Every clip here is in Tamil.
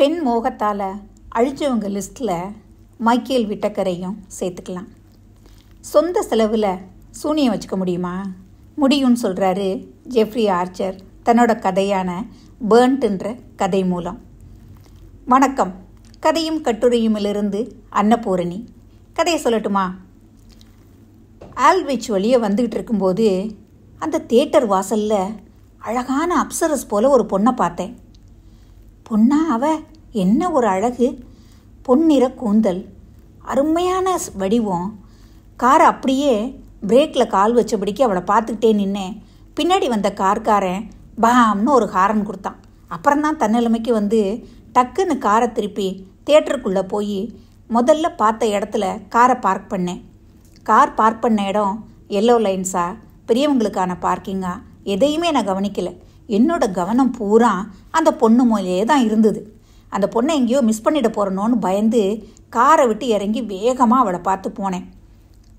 பெண் மோகத்தால் அழிஞ்சவங்க லிஸ்ட்டில் மைக்கேல் விட்டக்கரையும் சேர்த்துக்கலாம் சொந்த செலவில் சூனியம் வச்சுக்க முடியுமா முடியும்னு சொல்கிறாரு ஜெஃப்ரி ஆர்ச்சர் தன்னோட கதையான பேர்ன்ட்டுன்ற கதை மூலம் வணக்கம் கதையும் கட்டுரையுமிலிருந்து அன்னபூரணி கதையை சொல்லட்டுமா ஆல்விச் வழியே வந்துக்கிட்டு இருக்கும்போது அந்த தேட்டர் வாசலில் அழகான அப்சரஸ் போல் ஒரு பொண்ணை பார்த்தேன் பொன்னா அவ என்ன ஒரு அழகு பொன்னிற கூந்தல் அருமையான வடிவம் கார் அப்படியே பிரேக்கில் கால் வச்சபடிக்கு அவளை பார்த்துக்கிட்டே நின்னேன் பின்னாடி வந்த கார்காரன் பாம்னு ஒரு ஹாரன் கொடுத்தான் அப்புறம்தான் தன்னிலைமைக்கு வந்து டக்குன்னு காரை திருப்பி தேட்டருக்குள்ளே போய் முதல்ல பார்த்த இடத்துல காரை பார்க் பண்ணேன் கார் பார்க் பண்ண இடம் எல்லோ லைன்ஸா பெரியவங்களுக்கான பார்க்கிங்கா எதையுமே நான் கவனிக்கலை என்னோட கவனம் பூரா அந்த பொண்ணு மேலேயே தான் இருந்தது அந்த பொண்ணை எங்கேயோ மிஸ் பண்ணிட போகிறனோன்னு பயந்து காரை விட்டு இறங்கி வேகமாக அவளை பார்த்து போனேன்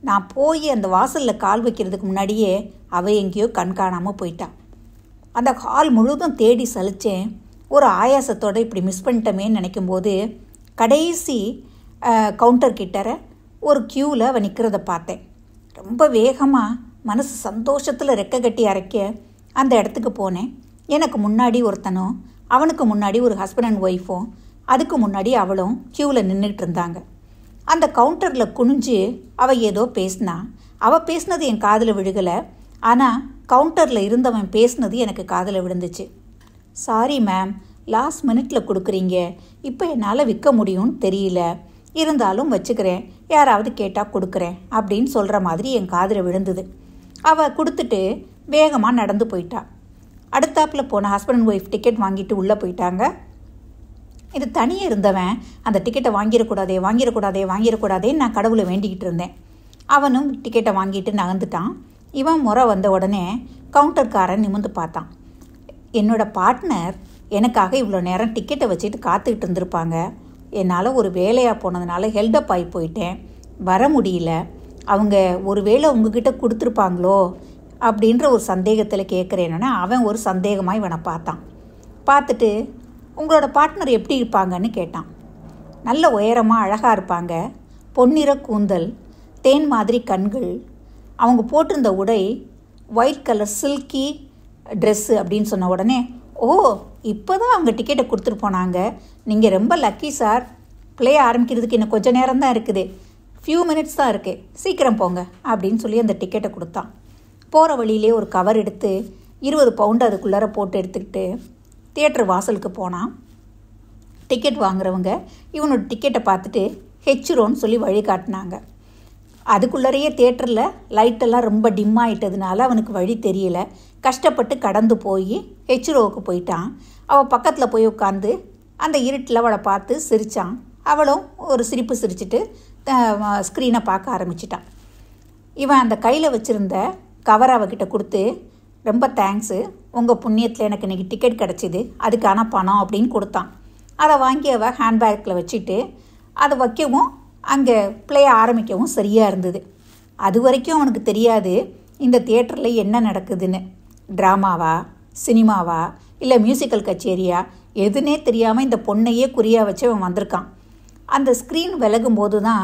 நான் போய் அந்த வாசலில் கால் வைக்கிறதுக்கு முன்னாடியே அவள் எங்கேயோ கண்காணாமல் போயிட்டான் அந்த ஹால் முழுதும் தேடி சலித்தேன் ஒரு ஆயாசத்தோடு இப்படி மிஸ் பண்ணிட்டோமேன்னு நினைக்கும்போது கடைசி கவுண்டர் கிட்டற ஒரு க்யூவில் அவன் நிற்கிறத பார்த்தேன் ரொம்ப வேகமாக மனசு சந்தோஷத்தில் ரெக்க கட்டி அரைக்க அந்த இடத்துக்கு போனேன் எனக்கு முன்னாடி ஒருத்தனும் அவனுக்கு முன்னாடி ஒரு ஹஸ்பண்ட் அண்ட் ஒய்ஃபும் அதுக்கு முன்னாடி அவளும் க்யூவில் நின்றுட்டு இருந்தாங்க அந்த கவுண்டரில் குனிஞ்சு அவள் ஏதோ பேசினா அவள் பேசினது என் காதில் விழுகலை ஆனால் கவுண்டரில் இருந்தவன் பேசுனது எனக்கு காதில் விழுந்துச்சு சாரி மேம் லாஸ்ட் மினிட்ல கொடுக்குறீங்க இப்போ என்னால் விற்க முடியும்னு தெரியல இருந்தாலும் வச்சுக்கிறேன் யாராவது கேட்டால் கொடுக்குறேன் அப்படின்னு சொல்கிற மாதிரி என் காதில் விழுந்தது அவள் கொடுத்துட்டு வேகமாக நடந்து போயிட்டா அடுத்தாப்பில் போன ஹஸ்பண்ட் அண்ட் ஒய்ஃப் டிக்கெட் வாங்கிட்டு உள்ளே போயிட்டாங்க இது தனியே இருந்தவன் அந்த டிக்கெட்டை வாங்கிடக்கூடாதே வாங்கிடக்கூடாதே வாங்கிடக்கூடாதேன்னு நான் கடவுளை வேண்டிக்கிட்டு இருந்தேன் அவனும் டிக்கெட்டை வாங்கிட்டு நகர்ந்துட்டான் இவன் முறை வந்த உடனே கவுண்டர்காரன் நிமிந்து பார்த்தான் என்னோடய பார்ட்னர் எனக்காக இவ்வளோ நேரம் டிக்கெட்டை வச்சுட்டு காத்துக்கிட்டு இருந்திருப்பாங்க என்னால் ஒரு வேலையாக போனதுனால ஹெல்டப் ஆகி போயிட்டேன் வர முடியல அவங்க ஒரு வேளை உங்ககிட்ட கொடுத்துருப்பாங்களோ அப்படின்ற ஒரு சந்தேகத்தில் கேட்குறேன்னா அவன் ஒரு சந்தேகமாக இவனை பார்த்தான் பார்த்துட்டு உங்களோட பார்ட்னர் எப்படி இருப்பாங்கன்னு கேட்டான் நல்ல உயரமாக அழகாக இருப்பாங்க பொன்னிற கூந்தல் தேன் மாதிரி கண்கள் அவங்க போட்டிருந்த உடை ஒயிட் கலர் சில்கி ட்ரெஸ்ஸு அப்படின்னு சொன்ன உடனே ஓ இப்போ தான் அவங்க டிக்கெட்டை கொடுத்துட்டு போனாங்க நீங்கள் ரொம்ப லக்கி சார் பிளே ஆரம்பிக்கிறதுக்கு இன்னும் கொஞ்சம் நேரம் தான் இருக்குது ஃபியூ மினிட்ஸ் தான் இருக்குது சீக்கிரம் போங்க அப்படின்னு சொல்லி அந்த டிக்கெட்டை கொடுத்தான் போகிற வழியிலே ஒரு கவர் எடுத்து இருபது பவுண்டு அதுக்குள்ளார போட்டு எடுத்துக்கிட்டு தியேட்டர் வாசலுக்கு போனான் டிக்கெட் வாங்குறவங்க இவனோட டிக்கெட்டை பார்த்துட்டு ஹெச்ரோன்னு சொல்லி வழி காட்டினாங்க அதுக்குள்ளறையே தேட்டரில் லைட்டெல்லாம் ரொம்ப டிம் ஆகிட்டதுனால அவனுக்கு வழி தெரியல கஷ்டப்பட்டு கடந்து போய் ஹெச்ரோவுக்கு போயிட்டான் அவள் பக்கத்தில் போய் உட்காந்து அந்த இருட்டில் அவளை பார்த்து சிரித்தான் அவளும் ஒரு சிரிப்பு சிரிச்சுட்டு ஸ்க்ரீனை பார்க்க ஆரம்பிச்சிட்டான் இவன் அந்த கையில் வச்சுருந்த கவர் அவகிட்ட கொடுத்து ரொம்ப தேங்க்ஸு உங்கள் புண்ணியத்தில் எனக்கு இன்றைக்கி டிக்கெட் கிடச்சிது அதுக்கான பணம் அப்படின்னு கொடுத்தான் அதை வாங்கி அவள் ஹேண்ட்பேக்கில் வச்சுட்டு அதை வைக்கவும் அங்கே பிளே ஆரம்பிக்கவும் சரியாக இருந்தது அது வரைக்கும் அவனுக்கு தெரியாது இந்த தியேட்டரில் என்ன நடக்குதுன்னு ட்ராமாவா சினிமாவா இல்லை மியூசிக்கல் கச்சேரியா எதுனே தெரியாமல் இந்த பொண்ணையே குறியாக வச்சு அவன் வந்திருக்கான் அந்த ஸ்க்ரீன் விலகும் போது தான்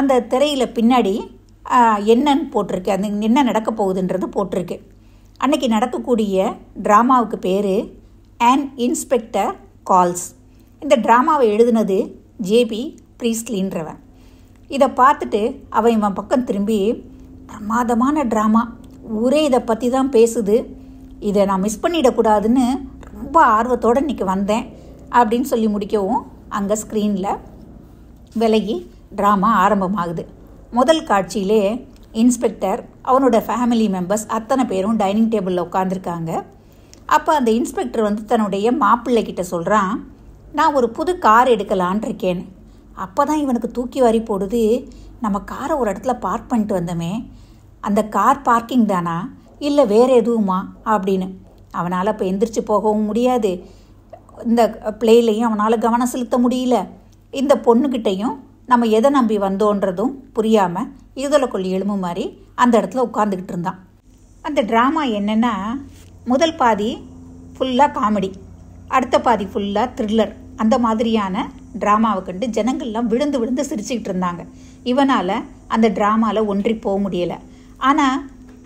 அந்த திரையில் பின்னாடி என்னன்னு போட்டிருக்கு அது என்ன நடக்க போகுதுன்றது போட்டிருக்கு அன்னைக்கு நடக்கக்கூடிய ட்ராமாவுக்கு பேர் அண்ட் இன்ஸ்பெக்டர் கால்ஸ் இந்த ட்ராமாவை எழுதினது ஜேபி ப்ரீஸ்லின்றவன் இதை பார்த்துட்டு அவன் இவன் பக்கம் திரும்பி பிரமாதமான ட்ராமா ஊரே இதை பற்றி தான் பேசுது இதை நான் மிஸ் பண்ணிடக்கூடாதுன்னு ரொம்ப ஆர்வத்தோடு இன்றைக்கி வந்தேன் அப்படின்னு சொல்லி முடிக்கவும் அங்கே ஸ்க்ரீனில் விலகி ட்ராமா ஆரம்பமாகுது முதல் காட்சியிலே இன்ஸ்பெக்டர் அவனோட ஃபேமிலி மெம்பர்ஸ் அத்தனை பேரும் டைனிங் டேபிளில் உட்காந்துருக்காங்க அப்போ அந்த இன்ஸ்பெக்டர் வந்து தன்னுடைய மாப்பிள்ளைக்கிட்ட சொல்கிறான் நான் ஒரு புது கார் எடுக்கலான் இருக்கேன் அப்போ தான் இவனுக்கு தூக்கி வாரி போடுது நம்ம காரை ஒரு இடத்துல பார்க் பண்ணிட்டு வந்தோமே அந்த கார் பார்க்கிங் தானா இல்லை வேறு எதுவுமா அப்படின்னு அவனால் இப்போ எந்திரிச்சு போகவும் முடியாது இந்த பிளேலையும் அவனால் கவனம் செலுத்த முடியல இந்த பொண்ணுக்கிட்டையும் நம்ம எதை நம்பி வந்தோன்றதும் புரியாமல் இருதலைக்குள் எலும்பு மாதிரி அந்த இடத்துல உட்காந்துக்கிட்டு இருந்தான் அந்த ட்ராமா என்னென்னா முதல் பாதி ஃபுல்லாக காமெடி அடுத்த பாதி ஃபுல்லாக த்ரில்லர் அந்த மாதிரியான ட்ராமாவை கண்டு ஜனங்கள்லாம் விழுந்து விழுந்து சிரிச்சுக்கிட்டு இருந்தாங்க இவனால் அந்த ட்ராமாவில் ஒன்றி போக முடியலை ஆனால்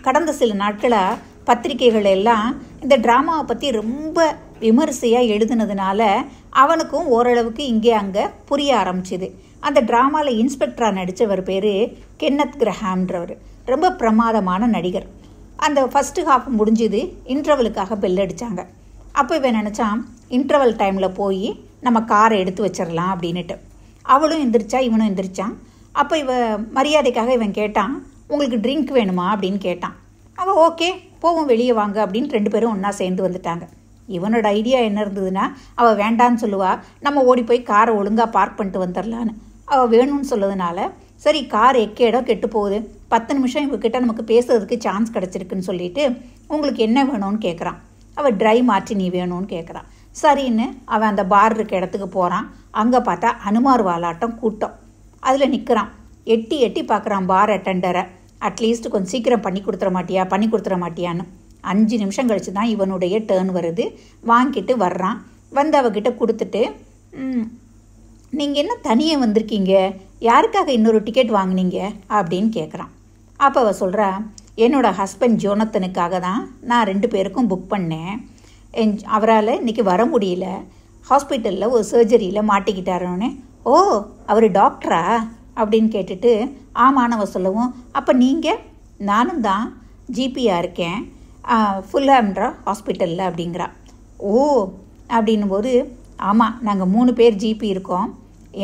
கடந்த சில நாட்களாக பத்திரிகைகள் எல்லாம் இந்த ட்ராமாவை பற்றி ரொம்ப விமரிசையாக எழுதுனதுனால அவனுக்கும் ஓரளவுக்கு இங்கே அங்கே புரிய ஆரம்பிச்சிது அந்த ட்ராமாவில் இன்ஸ்பெக்டராக நடித்தவர் பேர் கென்னத் கிரஹாம்ன்றவர் ரொம்ப பிரமாதமான நடிகர் அந்த ஃபஸ்ட்டு ஹாஃப் முடிஞ்சுது இன்டர்வலுக்காக பெல் அடித்தாங்க அப்போ இவன் நினச்சான் இன்டர்வல் டைமில் போய் நம்ம காரை எடுத்து வச்சிடலாம் அப்படின்னுட்டு அவளும் எந்திரிச்சா இவனும் எந்திரிச்சான் அப்போ இவ மரியாதைக்காக இவன் கேட்டான் உங்களுக்கு ட்ரிங்க் வேணுமா அப்படின்னு கேட்டான் அவள் ஓகே போவோம் வெளியே வாங்க அப்படின்னு ரெண்டு பேரும் ஒன்றா சேர்ந்து வந்துட்டாங்க இவனோட ஐடியா என்ன இருந்ததுன்னா அவள் வேண்டான்னு சொல்லுவா நம்ம ஓடி போய் காரை ஒழுங்காக பார்க் பண்ணிட்டு வந்துடலான்னு அவள் வேணும்னு சொல்லதுனால சரி கார் எக்கே இடம் கெட்டு போகுது பத்து நிமிஷம் இவங்கக்கிட்ட நமக்கு பேசுறதுக்கு சான்ஸ் கிடச்சிருக்குன்னு சொல்லிட்டு உங்களுக்கு என்ன வேணும்னு கேட்குறான் அவள் ட்ரை நீ வேணும்னு கேட்குறான் சரின்னு அவன் அந்த பார் இருக்க இடத்துக்கு போகிறான் அங்கே பார்த்தா அனுமார் வாலாட்டம் கூட்டம் அதில் நிற்கிறான் எட்டி எட்டி பார்க்குறான் பார் அட்டெண்டரை அட்லீஸ்ட் கொஞ்சம் சீக்கிரம் பண்ணி கொடுத்துட மாட்டியா பண்ணி கொடுத்துட மாட்டியான்னு அஞ்சு நிமிஷம் கழித்து தான் இவனுடைய டேர்ன் வருது வாங்கிட்டு வர்றான் வந்து அவகிட்ட கொடுத்துட்டு நீங்கள் என்ன தனியே வந்திருக்கீங்க யாருக்காக இன்னொரு டிக்கெட் வாங்கினீங்க அப்படின்னு கேட்குறான் அப்போ அவள் சொல்கிறா என்னோடய ஹஸ்பண்ட் ஜோனத்தனுக்காக தான் நான் ரெண்டு பேருக்கும் புக் பண்ணேன் என் அவரால் இன்றைக்கி வர முடியல ஹாஸ்பிட்டலில் ஒரு சர்ஜரியில் மாட்டிக்கிட்டாருன்னு ஓ அவர் டாக்டரா அப்படின்னு கேட்டுட்டு ஆமானவ சொல்லவும் அப்போ நீங்கள் நானும் தான் ஜிபியாக இருக்கேன் ஃபுல் ஹேம்ரா ஹாஸ்பிட்டலில் அப்படிங்கிறா ஓ அப்படின்னும் போது ஆமாம் நாங்கள் மூணு பேர் ஜிபி இருக்கோம்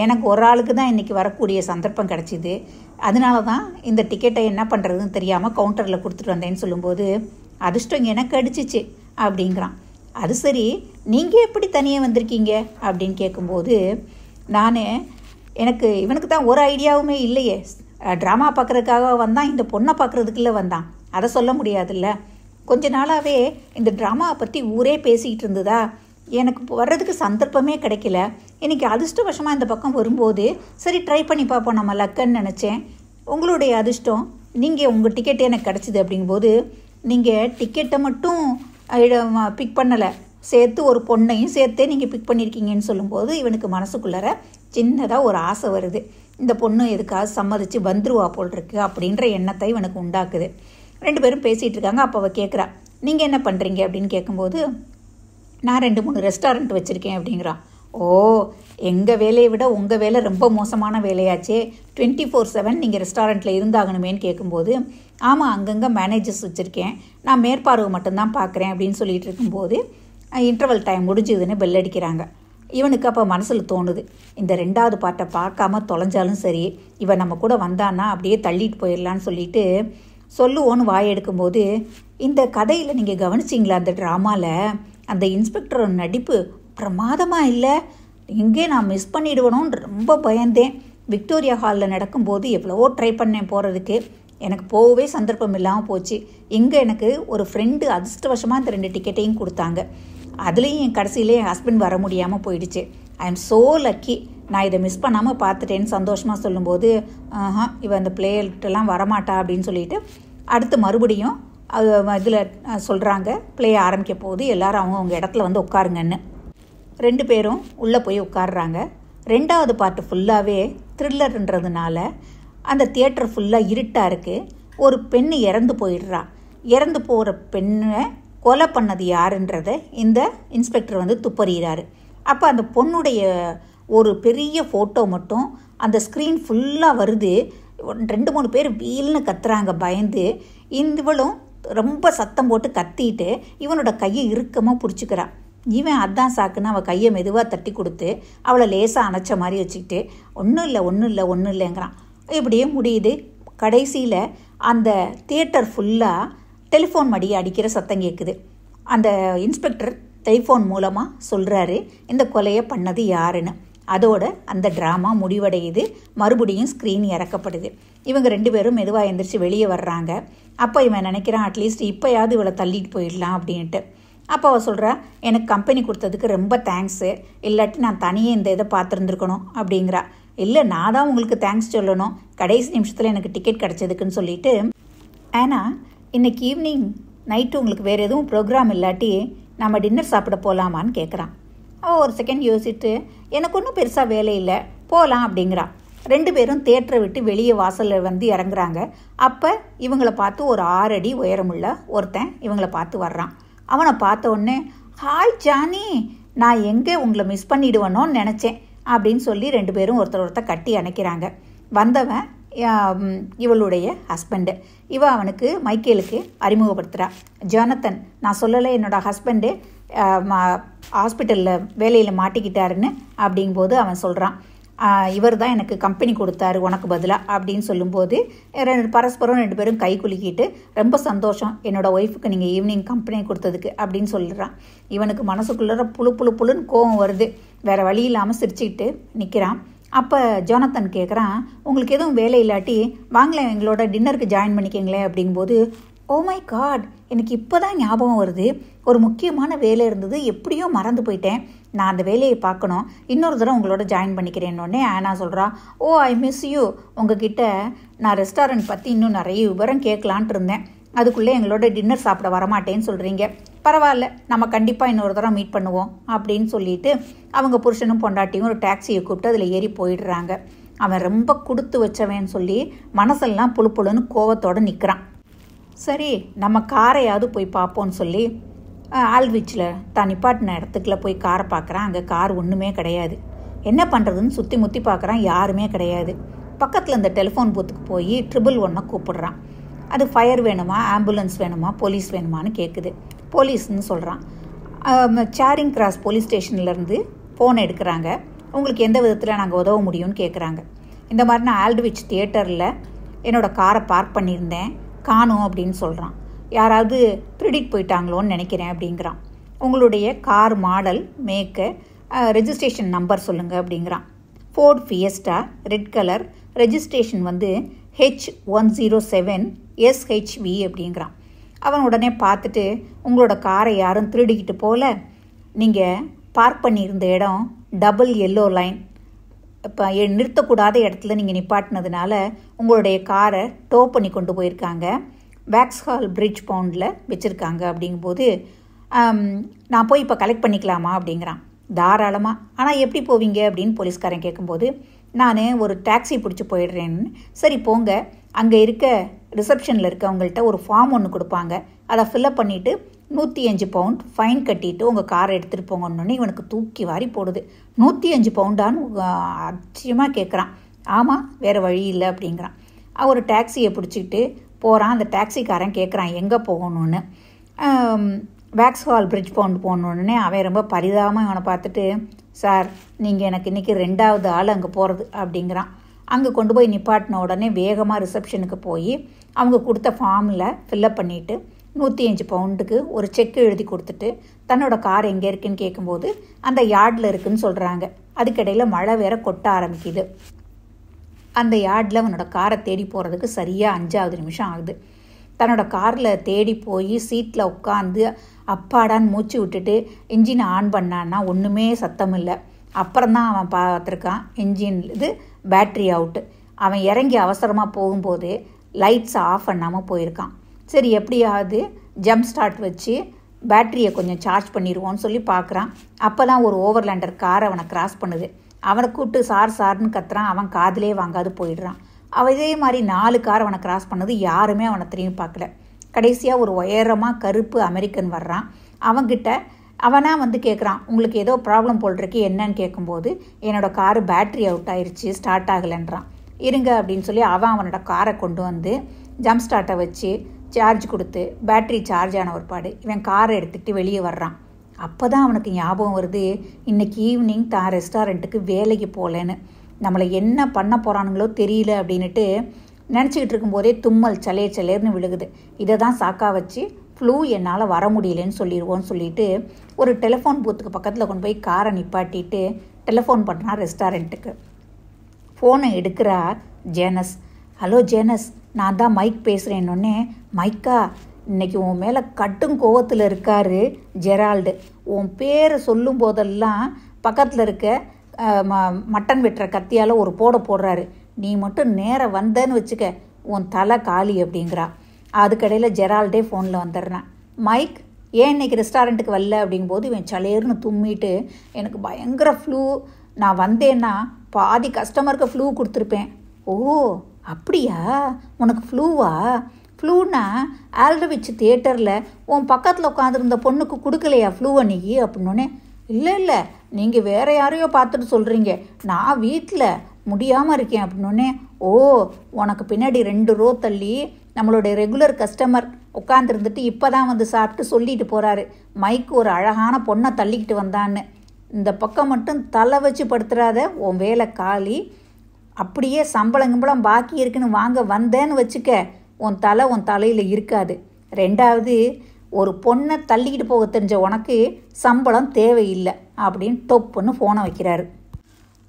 எனக்கு ஒரு ஆளுக்கு தான் இன்றைக்கி வரக்கூடிய சந்தர்ப்பம் கிடச்சிது அதனால தான் இந்த டிக்கெட்டை என்ன பண்ணுறதுன்னு தெரியாமல் கவுண்டரில் கொடுத்துட்டு வந்தேன்னு சொல்லும்போது அதிர்ஷ்டம் எனக்கு அடிச்சிச்சு அப்படிங்கிறான் அது சரி நீங்கள் எப்படி தனியாக வந்திருக்கீங்க அப்படின்னு கேட்கும்போது நான் எனக்கு இவனுக்கு தான் ஒரு ஐடியாவுமே இல்லையே ட்ராமா பார்க்குறதுக்காக வந்தான் இந்த பொண்ணை பார்க்குறதுக்குள்ளே வந்தான் அதை சொல்ல முடியாதுல்ல கொஞ்ச நாளாகவே இந்த ட்ராமாவை பற்றி ஊரே பேசிக்கிட்டு இருந்ததா எனக்கு வர்றதுக்கு சந்தர்ப்பமே கிடைக்கல இன்றைக்கி அதிர்ஷ்டவசமாக இந்த பக்கம் வரும்போது சரி ட்ரை பண்ணி பார்ப்போம் நம்ம லக்கன்னு நினச்சேன் உங்களுடைய அதிர்ஷ்டம் நீங்கள் உங்கள் டிக்கெட் எனக்கு கிடச்சிது அப்படிங்கும்போது நீங்கள் டிக்கெட்டை மட்டும் பிக் பண்ணலை சேர்த்து ஒரு பொண்ணையும் சேர்த்தே நீங்கள் பிக் பண்ணியிருக்கீங்கன்னு சொல்லும்போது இவனுக்கு மனசுக்குள்ளார சின்னதாக ஒரு ஆசை வருது இந்த பொண்ணு எதுக்காக சம்மதித்து வந்துருவா போல் இருக்கு அப்படின்ற எண்ணத்தை இவனுக்கு உண்டாக்குது ரெண்டு பேரும் பேசிகிட்டு இருக்காங்க அப்போ அவள் கேட்குறா நீங்கள் என்ன பண்ணுறீங்க அப்படின்னு கேட்கும்போது நான் ரெண்டு மூணு ரெஸ்டாரண்ட் வச்சுருக்கேன் அப்படிங்கிறான் ஓ எங்கள் வேலையை விட உங்கள் வேலை ரொம்ப மோசமான வேலையாச்சே டுவெண்ட்டி ஃபோர் செவன் நீங்கள் ரெஸ்டாரண்ட்டில் இருந்தாகணுமேன்னு கேட்கும்போது ஆமாம் அங்கங்கே மேனேஜர்ஸ் வச்சுருக்கேன் நான் மேற்பார்வை மட்டும்தான் பார்க்குறேன் அப்படின்னு சொல்லிகிட்டு இருக்கும்போது இன்டர்வல் டைம் முடிஞ்சுதுன்னு பெல் அடிக்கிறாங்க இவனுக்கு அப்போ மனசில் தோணுது இந்த ரெண்டாவது பாட்டை பார்க்காம தொலைஞ்சாலும் சரி இவன் நம்ம கூட வந்தான்னா அப்படியே தள்ளிட்டு போயிடலான்னு சொல்லிட்டு சொல்லுவோன்னு வாய் எடுக்கும்போது இந்த கதையில் நீங்கள் கவனிச்சிங்களா அந்த ட்ராமாவில் அந்த இன்ஸ்பெக்டரோட நடிப்பு பிரமாதமாக இல்லை எங்கே நான் மிஸ் பண்ணிடுவனும்னு ரொம்ப பயந்தேன் விக்டோரியா ஹாலில் நடக்கும்போது எவ்வளவோ ட்ரை பண்ணேன் போகிறதுக்கு எனக்கு போகவே சந்தர்ப்பம் இல்லாமல் போச்சு இங்கே எனக்கு ஒரு ஃப்ரெண்டு அதிர்ஷ்டவசமாக அந்த ரெண்டு டிக்கெட்டையும் கொடுத்தாங்க அதுலேயும் என் கடைசியிலே என் ஹஸ்பண்ட் வர முடியாமல் போயிடுச்சு ஐ எம் ஸோ லக்கி நான் இதை மிஸ் பண்ணாமல் பார்த்துட்டேன்னு சந்தோஷமாக சொல்லும்போது ஆஹா இவன் அந்த பிளேயர்கிட்டலாம் வரமாட்டா அப்படின்னு சொல்லிட்டு அடுத்து மறுபடியும் இதில் சொல்கிறாங்க பிளே ஆரம்பிக்க போது எல்லோரும் அவங்கவுங்க இடத்துல வந்து உட்காருங்கன்னு ரெண்டு பேரும் உள்ளே போய் உட்காடுறாங்க ரெண்டாவது பார்ட்டு ஃபுல்லாகவே த்ரில்லருன்றதுனால அந்த தியேட்டர் ஃபுல்லாக இருட்டாக இருக்குது ஒரு பெண் இறந்து போயிடுறா இறந்து போகிற பெண்ணை கொலை பண்ணது யாருன்றத இந்த இன்ஸ்பெக்டர் வந்து துப்பறிகிறாரு அப்போ அந்த பொண்ணுடைய ஒரு பெரிய ஃபோட்டோ மட்டும் அந்த ஸ்க்ரீன் ஃபுல்லாக வருது ரெண்டு மூணு பேர் வீல்னு கத்துறாங்க பயந்து இவளும் ரொம்ப சத்தம் போட்டு கத்திட்டு இவனோட கையை இறுக்கமாக பிடிச்சிக்கிறான் இவன் அதான் சாக்குன்னு அவள் கையை மெதுவாக தட்டி கொடுத்து அவளை லேசாக அணைச்ச மாதிரி வச்சுக்கிட்டு ஒன்றும் இல்லை ஒன்றும் இல்லை ஒன்றும் இல்லைங்கிறான் இப்படியே முடியுது கடைசியில் அந்த தியேட்டர் ஃபுல்லாக டெலிஃபோன் மடி அடிக்கிற சத்தம் கேட்குது அந்த இன்ஸ்பெக்டர் டெலிஃபோன் மூலமாக சொல்கிறாரு இந்த கொலையை பண்ணது யாருன்னு அதோட அந்த ட்ராமா முடிவடையுது மறுபடியும் ஸ்க்ரீன் இறக்கப்படுது இவங்க ரெண்டு பேரும் மெதுவாக எழுந்திரிச்சு வெளியே வர்றாங்க அப்போ இவன் நினைக்கிறான் அட்லீஸ்ட் இப்போயாவது இவளை தள்ளிட்டு போயிடலாம் அப்படின்ட்டு அப்போ அவள் சொல்கிறா எனக்கு கம்பெனி கொடுத்ததுக்கு ரொம்ப தேங்க்ஸு இல்லாட்டி நான் தனியே இந்த இதை பார்த்துருந்துருக்கணும் அப்படிங்கிறா இல்லை நான் தான் உங்களுக்கு தேங்க்ஸ் சொல்லணும் கடைசி நிமிஷத்தில் எனக்கு டிக்கெட் கிடச்சதுக்குன்னு சொல்லிட்டு ஆனால் இன்றைக்கி ஈவினிங் நைட்டு உங்களுக்கு வேறு எதுவும் ப்ரோக்ராம் இல்லாட்டி நம்ம டின்னர் சாப்பிட போகலாமான்னு கேட்குறான் அவள் ஒரு செகண்ட் யோசிச்சுட்டு எனக்கு ஒன்றும் பெருசாக வேலை இல்லை போகலாம் அப்படிங்கிறா ரெண்டு பேரும் தேட்டரை விட்டு வெளியே வாசலில் வந்து இறங்குறாங்க அப்போ இவங்களை பார்த்து ஒரு ஆறடி உயரமுள்ள ஒருத்தன் இவங்களை பார்த்து வர்றான் அவனை பார்த்த உடனே ஹாய் ஜானி நான் எங்கே உங்களை மிஸ் பண்ணிடுவனோன்னு நினச்சேன் அப்படின்னு சொல்லி ரெண்டு பேரும் ஒருத்தர் ஒருத்தர் கட்டி அணைக்கிறாங்க வந்தவன் இவளுடைய ஹஸ்பண்டு இவ அவனுக்கு மைக்கேலுக்கு அறிமுகப்படுத்துகிறா ஜானத்தன் நான் சொல்லலை என்னோடய ஹஸ்பண்டு ஹாஸ்பிட்டலில் வேலையில் மாட்டிக்கிட்டாருன்னு அப்படிங்கும்போது அவன் சொல்கிறான் இவர் தான் எனக்கு கம்பெனி கொடுத்தாரு உனக்கு பதிலாக அப்படின்னு சொல்லும்போது ரெண்டு பரஸ்பரம் ரெண்டு பேரும் கை குலுக்கிட்டு ரொம்ப சந்தோஷம் என்னோடய ஒய்ஃபுக்கு நீங்கள் ஈவினிங் கம்பெனி கொடுத்ததுக்கு அப்படின்னு சொல்லிடுறான் இவனுக்கு மனசுக்குள்ளே புழு புழு புழுன்னு கோவம் வருது வேறு வழி இல்லாமல் சிரிச்சுக்கிட்டு நிற்கிறான் அப்போ ஜோனத்தன் கேட்குறான் உங்களுக்கு எதுவும் வேலை இல்லாட்டி வாங்களேன் எங்களோட டின்னருக்கு ஜாயின் பண்ணிக்கங்களேன் அப்படிங்கும்போது ஓ மை காட் எனக்கு இப்போ தான் ஞாபகம் வருது ஒரு முக்கியமான வேலை இருந்தது எப்படியோ மறந்து போயிட்டேன் நான் அந்த வேலையை பார்க்கணும் இன்னொரு தடவை உங்களோட ஜாயின் பண்ணிக்கிறேன்னொடனே ஆனா சொல்கிறா ஓ ஐ மிஸ் யூ உங்ககிட்ட நான் ரெஸ்டாரண்ட் பற்றி இன்னும் நிறைய விவரம் கேட்கலான்ட்டு இருந்தேன் அதுக்குள்ளே எங்களோட டின்னர் சாப்பிட வரமாட்டேன்னு சொல்கிறீங்க பரவாயில்ல நம்ம கண்டிப்பாக இன்னொரு தடவை மீட் பண்ணுவோம் அப்படின்னு சொல்லிட்டு அவங்க புருஷனும் பொண்டாட்டியும் ஒரு டாக்ஸியை கூப்பிட்டு அதில் ஏறி போயிடுறாங்க அவன் ரொம்ப கொடுத்து வச்சவன் சொல்லி மனசெல்லாம் புழுன்னு கோவத்தோடு நிற்கிறான் சரி நம்ம காரையாவது போய் பார்ப்போன்னு சொல்லி ஆல்விச்சில் தான் நிப்பாட்டின இடத்துக்குள்ள போய் காரை பார்க்குறான் அங்கே கார் ஒன்றுமே கிடையாது என்ன பண்ணுறதுன்னு சுற்றி முற்றி பார்க்குறான் யாருமே கிடையாது பக்கத்தில் இந்த டெலிஃபோன் பூத்துக்கு போய் ட்ரிபிள் ஒன்னை கூப்பிடுறான் அது ஃபயர் வேணுமா ஆம்புலன்ஸ் வேணுமா போலீஸ் வேணுமான்னு கேட்குது போலீஸ்னு சொல்கிறான் சேரிங் கிராஸ் போலீஸ் ஸ்டேஷன்லேருந்து ஃபோன் எடுக்கிறாங்க உங்களுக்கு எந்த விதத்தில் நாங்கள் உதவ முடியும்னு கேட்குறாங்க இந்த மாதிரி நான் ஆல்ட்விச் தியேட்டரில் என்னோடய காரை பார்க் பண்ணியிருந்தேன் காணும் அப்படின்னு சொல்கிறான் யாராவது திருடிட்டு போயிட்டாங்களோன்னு நினைக்கிறேன் அப்படிங்கிறான் உங்களுடைய car model make registration number சொல்லுங்கள் அப்படிங்கிறான் Ford Fiesta red colour registration வந்து H one zero seven SHV அப்படிங்கிறான் அவன் உடனே பார்த்துட்டு உங்களோட காரை யாரும் திருடிக்கிட்டு போகல நீங்கள் பார்க் பண்ணியிருந்த இடம் டபுள் எல்லோ லைன் இப்போ நிறுத்தக்கூடாத இடத்துல நீங்கள் நிப்பாட்டினதுனால உங்களுடைய காரை டோ பண்ணி கொண்டு போயிருக்காங்க வேக்ஸ் ஹால் பிரிட்ஜ் பவுண்டில் வச்சுருக்காங்க அப்படிங்கும்போது நான் போய் இப்போ கலெக்ட் பண்ணிக்கலாமா அப்படிங்கிறான் தாராளமாக ஆனால் எப்படி போவீங்க அப்படின்னு போலீஸ்காரன் கேட்கும்போது நான் ஒரு டாக்ஸி பிடிச்சி போயிடுறேன்னு சரி போங்க அங்கே இருக்க ரிசப்ஷனில் இருக்கவங்கள்ட்ட ஒரு ஃபார்ம் ஒன்று கொடுப்பாங்க அதை ஃபில்லப் பண்ணிவிட்டு நூற்றி அஞ்சு பவுண்ட் ஃபைன் கட்டிட்டு உங்கள் காரை எடுத்துகிட்டு போங்கன்னொன்னே இவனுக்கு தூக்கி வாரி போடுது நூற்றி அஞ்சு பவுண்டான்னு அச்சியமாக கேட்குறான் ஆமாம் வேறு வழி இல்லை அப்படிங்கிறான் அவர் டாக்ஸியை பிடிச்சிக்கிட்டு போகிறான் அந்த டாக்ஸிக்காரன் கேட்குறான் எங்கே போகணுன்னு வேக்ஸ் ஹால் பிரிட்ஜ் பவுண்ட் போகணுன்னே அவன் ரொம்ப பரிதாபமாக இவனை பார்த்துட்டு சார் நீங்கள் எனக்கு இன்றைக்கி ரெண்டாவது ஆள் அங்கே போகிறது அப்படிங்கிறான் அங்கே கொண்டு போய் நிப்பாட்டின உடனே வேகமாக ரிசப்ஷனுக்கு போய் அவங்க கொடுத்த ஃபார்மில் ஃபில்லப் பண்ணிவிட்டு நூற்றி அஞ்சு பவுண்டுக்கு ஒரு செக் எழுதி கொடுத்துட்டு தன்னோட கார் எங்கே இருக்குன்னு கேட்கும்போது அந்த யார்டில் இருக்குன்னு சொல்கிறாங்க அதுக்கிடையில் மழை வேற கொட்ட ஆரம்பிக்குது அந்த யார்டில் அவனோட காரை தேடி போகிறதுக்கு சரியாக அஞ்சாவது நிமிஷம் ஆகுது தன்னோட காரில் தேடி போய் சீட்டில் உட்காந்து அப்பாடான்னு மூச்சு விட்டுட்டு இன்ஜினை ஆன் பண்ணான்னா ஒன்றுமே சத்தம் இல்லை அப்புறம்தான் அவன் பார்த்துருக்கான் இன்ஜின் இது பேட்ரி அவுட்டு அவன் இறங்கி அவசரமாக போகும்போது லைட்ஸ் ஆஃப் பண்ணாமல் போயிருக்கான் சரி எப்படியாவது ஜம்ப் ஸ்டார்ட் வச்சு பேட்டரியை கொஞ்சம் சார்ஜ் பண்ணிடுவோன்னு சொல்லி பார்க்குறான் அப்போ தான் ஒரு ஓவர்லேண்டர் கார் அவனை கிராஸ் பண்ணுது அவனை கூப்பிட்டு சார் சார்னு கத்துறான் அவன் காதிலே வாங்காது போயிடுறான் அவன் இதே மாதிரி நாலு கார் அவனை கிராஸ் பண்ணது யாருமே அவனை திரும்பி பார்க்கல கடைசியாக ஒரு உயரமாக கருப்பு அமெரிக்கன் வர்றான் அவங்கிட்ட அவனாக வந்து கேட்குறான் உங்களுக்கு ஏதோ ப்ராப்ளம் போல் என்னன்னு கேட்கும்போது என்னோடய காரு பேட்ரி அவுட் ஆயிடுச்சு ஸ்டார்ட் ஆகலைன்றான் இருங்க அப்படின்னு சொல்லி அவன் அவனோட காரை கொண்டு வந்து ஜம்ப் ஸ்டார்ட்டை வச்சு சார்ஜ் கொடுத்து பேட்ரி சார்ஜ் ஆன ஒரு பாடு இவன் காரை எடுத்துகிட்டு வெளியே வர்றான் அப்போ தான் அவனுக்கு ஞாபகம் வருது இன்றைக்கி ஈவினிங் தான் ரெஸ்டாரண்ட்டுக்கு வேலைக்கு போகலன்னு நம்மளை என்ன பண்ண போகிறானுங்களோ தெரியல அப்படின்ட்டு நினச்சிக்கிட்டு இருக்கும்போதே தும்மல் சலே சலேர்னு விழுகுது இதை தான் சாக்கா வச்சு ஃப்ளூ என்னால் வர முடியலன்னு சொல்லிடுவோன்னு சொல்லிட்டு ஒரு டெலிஃபோன் பூத்துக்கு பக்கத்தில் கொண்டு போய் காரை நிப்பாட்டிட்டு டெலிஃபோன் பண்ணுறான் ரெஸ்டாரண்ட்டுக்கு ஃபோனை எடுக்கிறா ஜேனஸ் ஹலோ ஜேனஸ் நான் தான் மைக் பேசுகிறேன்னொன்னே மைக்கா இன்னைக்கு உன் மேலே கட்டும் கோவத்தில் இருக்கார் ஜெரால்டு உன் பேரை சொல்லும் போதெல்லாம் பக்கத்தில் இருக்க ம மட்டன் வெட்டுற கத்தியால் ஒரு போட போடுறாரு நீ மட்டும் நேராக வந்தேன்னு வச்சுக்க உன் தலை காலி அப்படிங்கிறா அதுக்கடையில் ஜெரால்டே ஃபோனில் வந்துடுறான் மைக் ஏன் இன்றைக்கி ரெஸ்டாரண்ட்டுக்கு வரல அப்படிங்கும்போது இவன் சலேர்னு தும்மிட்டு எனக்கு பயங்கர ஃப்ளூ நான் வந்தேன்னா பாதி கஸ்டமருக்கு ஃப்ளூ கொடுத்துருப்பேன் ஓ அப்படியா உனக்கு ஃப்ளூவா ஃப்ளூனா ஆல்ரவிச் தியேட்டரில் உன் பக்கத்தில் உட்காந்துருந்த பொண்ணுக்கு கொடுக்கலையா ஃப்ளூ அன்னைக்கு அப்படின்னோடனே இல்லை இல்லை நீங்கள் வேற யாரையோ பார்த்துட்டு சொல்கிறீங்க நான் வீட்டில் முடியாமல் இருக்கேன் அப்படின்னோடனே ஓ உனக்கு பின்னாடி ரெண்டு ரோ தள்ளி நம்மளுடைய ரெகுலர் கஸ்டமர் உட்காந்துருந்துட்டு இப்போ தான் வந்து சாப்பிட்டு சொல்லிட்டு போகிறாரு மைக்கு ஒரு அழகான பொண்ணை தள்ளிக்கிட்டு வந்தான்னு இந்த பக்கம் மட்டும் தலை வச்சு படுத்துறாத உன் வேலை காலி அப்படியே சம்பளம் கிம்பளம் பாக்கி இருக்குன்னு வாங்க வந்தேன்னு வச்சுக்க உன் தலை உன் தலையில் இருக்காது ரெண்டாவது ஒரு பொண்ணை தள்ளிக்கிட்டு போக தெரிஞ்ச உனக்கு சம்பளம் தேவையில்லை அப்படின்னு டொப்புன்னு ஃபோனை வைக்கிறாரு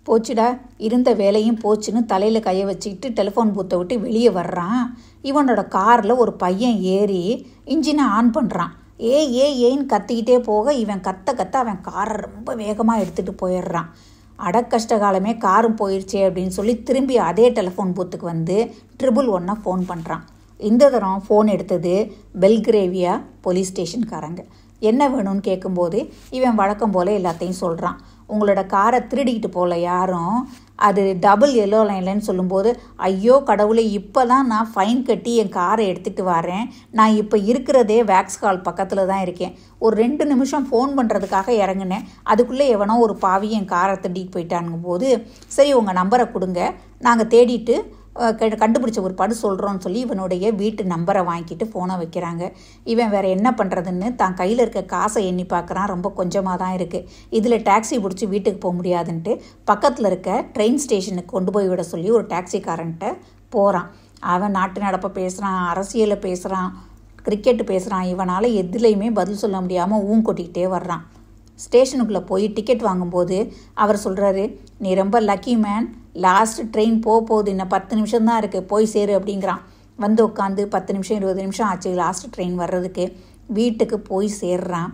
போச்சுடா இருந்த வேலையும் போச்சுன்னு தலையில் கையை வச்சுக்கிட்டு டெலிஃபோன் பூத்தை விட்டு வெளியே வர்றான் இவனோட காரில் ஒரு பையன் ஏறி இன்ஜினை ஆன் பண்ணுறான் ஏ ஏ ஏன்னு கத்திக்கிட்டே போக இவன் கத்த கத்த அவன் காரை ரொம்ப வேகமாக எடுத்துகிட்டு போயிடுறான் அடக்கஷ்ட காலமே காரும் போயிடுச்சே அப்படின்னு சொல்லி திரும்பி அதே டெலிஃபோன் பூத்துக்கு வந்து ட்ரிபிள் ஒன்னா ஃபோன் பண்ணுறான் இந்த தரம் ஃபோன் எடுத்தது பெல்கிரேவியா போலீஸ் ஸ்டேஷன்காரங்க என்ன வேணும்னு கேட்கும்போது இவன் வழக்கம் போல் எல்லாத்தையும் சொல்கிறான் உங்களோட காரை திருடிக்கிட்டு போகல யாரும் அது டபுள் எல்லோ லைன்லன்னு சொல்லும்போது ஐயோ கடவுளை இப்போ தான் நான் ஃபைன் கட்டி என் காரை எடுத்துகிட்டு வரேன் நான் இப்போ இருக்கிறதே வேக்ஸ் கால் பக்கத்தில் தான் இருக்கேன் ஒரு ரெண்டு நிமிஷம் ஃபோன் பண்ணுறதுக்காக இறங்கினேன் அதுக்குள்ளே எவனோ ஒரு பாவி என் காரை திண்டிட்டு போயிட்டானுங்க போது சரி உங்கள் நம்பரை கொடுங்க நாங்கள் தேடிட்டு கண்டுபிடிச்ச ஒரு படு சொல்கிறோன்னு சொல்லி இவனுடைய வீட்டு நம்பரை வாங்கிட்டு ஃபோனை வைக்கிறாங்க இவன் வேறு என்ன பண்ணுறதுன்னு தான் கையில் இருக்க காசை எண்ணி பார்க்குறான் ரொம்ப கொஞ்சமாக தான் இருக்குது இதில் டாக்ஸி பிடிச்சி வீட்டுக்கு போக முடியாதுன்ட்டு பக்கத்தில் இருக்க ட்ரெயின் ஸ்டேஷனுக்கு கொண்டு போய் விட சொல்லி ஒரு டாக்ஸிக்காரன்ட்ட போகிறான் அவன் நாட்டு நடப்பை பேசுகிறான் அரசியலை பேசுகிறான் கிரிக்கெட்டு பேசுகிறான் இவனால் எதுலேயுமே பதில் சொல்ல முடியாமல் ஊங்கொட்டிக்கிட்டே வர்றான் ஸ்டேஷனுக்குள்ளே போய் டிக்கெட் வாங்கும்போது அவர் சொல்கிறாரு நீ ரொம்ப லக்கி மேன் லாஸ்ட் ட்ரெயின் போக போகுது இன்னும் பத்து நிமிஷம் தான் இருக்குது போய் சேரு அப்படிங்கிறான் வந்து உட்காந்து பத்து நிமிஷம் இருபது நிமிஷம் ஆச்சு லாஸ்ட் ட்ரெயின் வர்றதுக்கு வீட்டுக்கு போய் சேர்றான்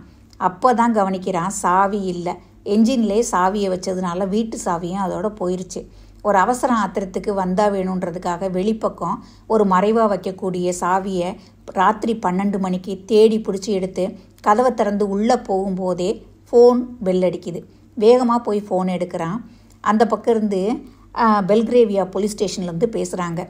அப்போ தான் கவனிக்கிறான் சாவி இல்லை என்ஜின்லே சாவியை வச்சதுனால வீட்டு சாவியும் அதோட போயிருச்சு ஒரு அவசர ஆத்திரத்துக்கு வந்தால் வேணுன்றதுக்காக வெளிப்பக்கம் ஒரு மறைவாக வைக்கக்கூடிய சாவியை ராத்திரி பன்னெண்டு மணிக்கு தேடி பிடிச்சி எடுத்து கதவை திறந்து உள்ளே போகும்போதே ஃபோன் பெல் அடிக்குது வேகமாக போய் ஃபோன் எடுக்கிறான் அந்த பக்கம் இருந்து பெல்கிரேவியா போலீஸ் ஸ்டேஷன்லேருந்து பேசுகிறாங்க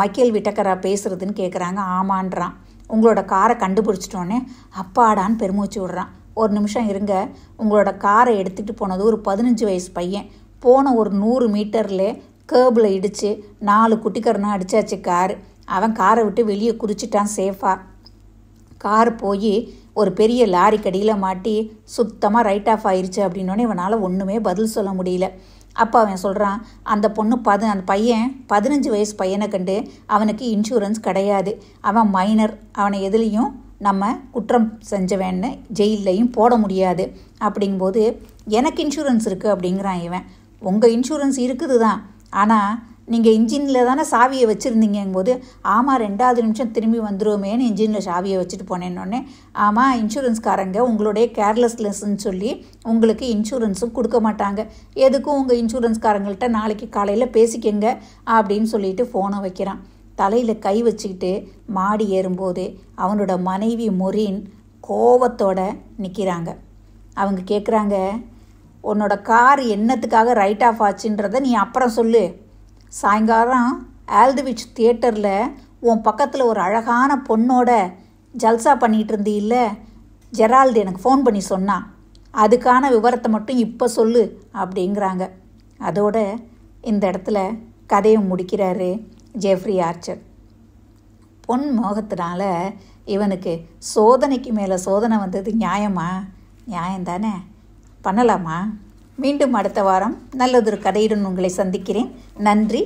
மைக்கேல் விட்டக்கரா பேசுகிறதுன்னு கேட்குறாங்க ஆமான்றான் உங்களோட காரை கண்டுபிடிச்சிட்டோன்னே அப்பாடான்னு பெருமூச்சு விடுறான் ஒரு நிமிஷம் இருங்க உங்களோட காரை எடுத்துகிட்டு போனது ஒரு பதினஞ்சு வயசு பையன் போன ஒரு நூறு மீட்டரில் கேர்பில் இடித்து நாலு குட்டிக்கரனா அடித்தாச்சு கார் அவன் காரை விட்டு வெளியே குறிச்சிட்டான் சேஃபாக கார் போய் ஒரு பெரிய லாரி கடியில் மாட்டி சுத்தமாக ரைட் ஆஃப் ஆயிடுச்சு அப்படின்னோடனே இவனால் ஒன்றுமே பதில் சொல்ல முடியல அப்போ அவன் சொல்கிறான் அந்த பொண்ணு பது அந்த பையன் பதினஞ்சு வயசு பையனை கண்டு அவனுக்கு இன்சூரன்ஸ் கிடையாது அவன் மைனர் அவனை எதுலேயும் நம்ம குற்றம் செஞ்சவன்னு ஜெயிலையும் போட முடியாது அப்படிங்கும்போது எனக்கு இன்சூரன்ஸ் இருக்குது அப்படிங்கிறான் இவன் உங்கள் இன்சூரன்ஸ் இருக்குது தான் ஆனால் நீங்கள் இன்ஜினில் தானே சாவியை போது ஆமாம் ரெண்டாவது நிமிஷம் திரும்பி வந்துடுவோமேன்னு இன்ஜினில் சாவியை வச்சுட்டு போனேன்னொடனே ஆமாம் இன்சூரன்ஸ்காரங்க உங்களுடைய கேர்லெஸ்னஸ்ன்னு சொல்லி உங்களுக்கு இன்சூரன்ஸும் கொடுக்க மாட்டாங்க எதுக்கும் உங்கள் இன்சூரன்ஸ்காரங்கள்ட்ட நாளைக்கு காலையில் பேசிக்கங்க அப்படின்னு சொல்லிட்டு ஃபோனை வைக்கிறான் தலையில் கை வச்சுக்கிட்டு மாடி ஏறும்போது அவனோட மனைவி மொரின் கோவத்தோட நிற்கிறாங்க அவங்க கேட்குறாங்க உன்னோட கார் என்னத்துக்காக ரைட் ஆஃப் ஆச்சுன்றதை நீ அப்புறம் சொல்லு சாயங்காலம் ஆல்டுவிச் தியேட்டரில் உன் பக்கத்தில் ஒரு அழகான பொண்ணோட ஜல்சா பண்ணிகிட்டு இருந்தீல்ல ஜெரால்டு எனக்கு ஃபோன் பண்ணி சொன்னான் அதுக்கான விவரத்தை மட்டும் இப்போ சொல்லு அப்படிங்கிறாங்க அதோட இந்த இடத்துல கதையை முடிக்கிறாரு ஜெஃப்ரி ஆர்ச்சர் பொன் மோகத்தினால இவனுக்கு சோதனைக்கு மேலே சோதனை வந்தது நியாயமா நியாயம் தானே பண்ணலாமா மீண்டும் அடுத்த வாரம் நல்லதொரு கதையுடன் உங்களை சந்திக்கிறேன் நன்றி